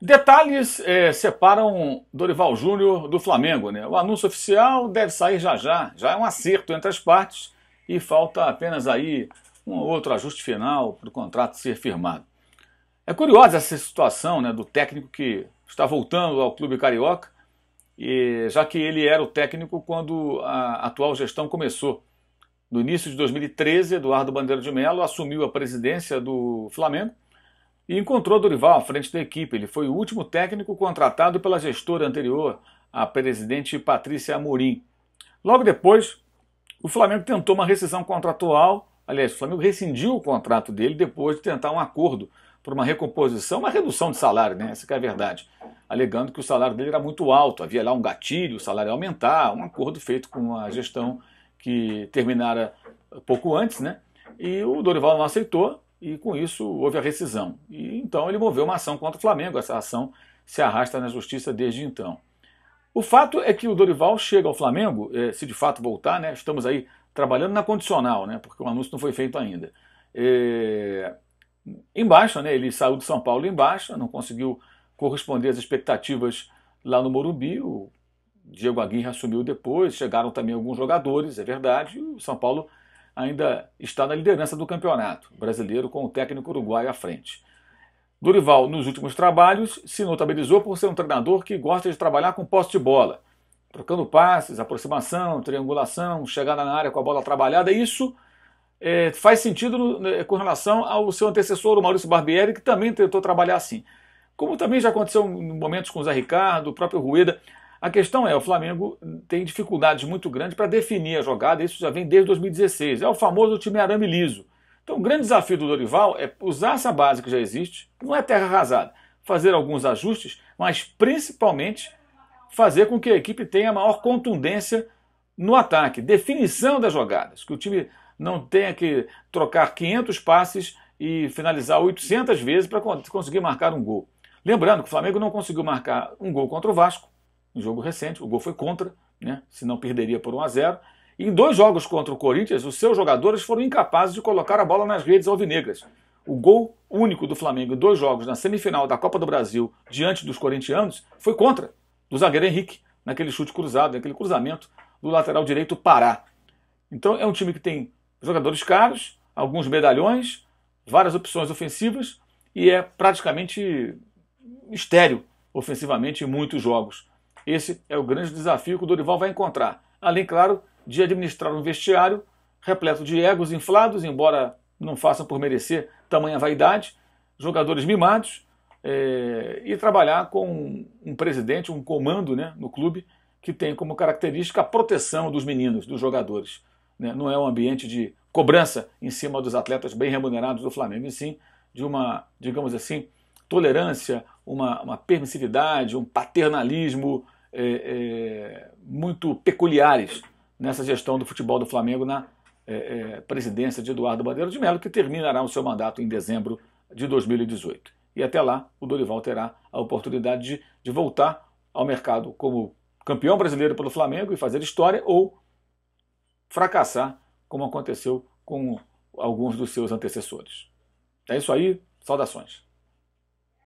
Detalhes é, separam Dorival Júnior do Flamengo. Né? O anúncio oficial deve sair já já. Já é um acerto entre as partes e falta apenas aí um outro ajuste final para o contrato ser firmado. É curiosa essa situação né, do técnico que está voltando ao clube carioca, e, já que ele era o técnico quando a atual gestão começou. No início de 2013, Eduardo Bandeira de Mello assumiu a presidência do Flamengo e encontrou Dorival à frente da equipe. Ele foi o último técnico contratado pela gestora anterior, a presidente Patrícia Amorim. Logo depois, o Flamengo tentou uma rescisão contratual. Aliás, o Flamengo rescindiu o contrato dele depois de tentar um acordo por uma recomposição, uma redução de salário, né? Essa é a verdade. Alegando que o salário dele era muito alto, havia lá um gatilho, o salário ia aumentar, um acordo feito com a gestão que terminara pouco antes, né? E o Dorival não aceitou, e com isso houve a rescisão. E então ele moveu uma ação contra o Flamengo, essa ação se arrasta na justiça desde então. O fato é que o Dorival chega ao Flamengo, eh, se de fato voltar, né, estamos aí trabalhando na condicional, né, porque o anúncio não foi feito ainda. É, né, ele saiu de São Paulo embaixo não conseguiu corresponder às expectativas lá no Morumbi. O Diego Aguirre assumiu depois, chegaram também alguns jogadores, é verdade. o São Paulo ainda está na liderança do campeonato brasileiro, com o técnico uruguaio à frente. Dorival, nos últimos trabalhos, se notabilizou por ser um treinador que gosta de trabalhar com posse de bola, trocando passes, aproximação, triangulação, chegada na área com a bola trabalhada. Isso é, faz sentido no, né, com relação ao seu antecessor, o Maurício Barbieri, que também tentou trabalhar assim. Como também já aconteceu em momentos com o Zé Ricardo, o próprio Rueda. A questão é, o Flamengo tem dificuldades muito grandes para definir a jogada, isso já vem desde 2016. É o famoso time arame liso. Então, o grande desafio do Dorival é usar essa base que já existe, não é terra arrasada, fazer alguns ajustes, mas principalmente fazer com que a equipe tenha maior contundência no ataque, definição das jogadas, que o time não tenha que trocar 500 passes e finalizar 800 vezes para conseguir marcar um gol. Lembrando que o Flamengo não conseguiu marcar um gol contra o Vasco, em jogo recente, o gol foi contra, né? não perderia por 1 a 0 em dois jogos contra o Corinthians, os seus jogadores foram incapazes de colocar a bola nas redes alvinegras. O gol único do Flamengo em dois jogos na semifinal da Copa do Brasil diante dos corintianos foi contra do zagueiro Henrique, naquele chute cruzado, naquele cruzamento do lateral direito Pará. Então é um time que tem jogadores caros, alguns medalhões, várias opções ofensivas e é praticamente estéreo ofensivamente em muitos jogos. Esse é o grande desafio que o Dorival vai encontrar. Além, claro, de administrar um vestiário repleto de egos inflados, embora não façam por merecer tamanha vaidade, jogadores mimados, é, e trabalhar com um presidente, um comando né, no clube, que tem como característica a proteção dos meninos, dos jogadores. Né? Não é um ambiente de cobrança em cima dos atletas bem remunerados do Flamengo, e sim de uma, digamos assim, tolerância, uma, uma permissividade, um paternalismo é, é, muito peculiares nessa gestão do futebol do Flamengo na é, é, presidência de Eduardo Bandeira de Mello, que terminará o seu mandato em dezembro de 2018. E até lá, o Dorival terá a oportunidade de, de voltar ao mercado como campeão brasileiro pelo Flamengo e fazer história ou fracassar, como aconteceu com alguns dos seus antecessores. É isso aí, saudações.